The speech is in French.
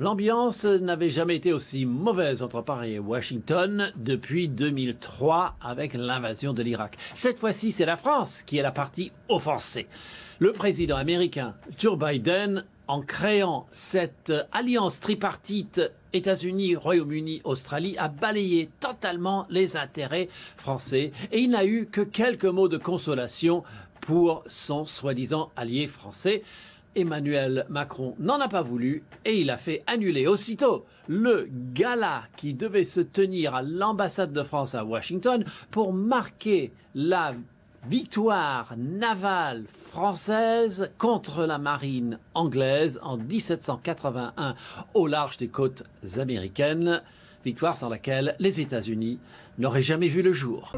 L'ambiance n'avait jamais été aussi mauvaise entre Paris et Washington depuis 2003 avec l'invasion de l'Irak. Cette fois-ci, c'est la France qui est la partie offensée. Le président américain Joe Biden, en créant cette alliance tripartite États-Unis, Royaume-Uni, Australie, a balayé totalement les intérêts français et il n'a eu que quelques mots de consolation pour son soi-disant allié français. Emmanuel Macron n'en a pas voulu et il a fait annuler aussitôt le gala qui devait se tenir à l'ambassade de France à Washington pour marquer la victoire navale française contre la marine anglaise en 1781 au large des côtes américaines, victoire sans laquelle les États-Unis n'auraient jamais vu le jour.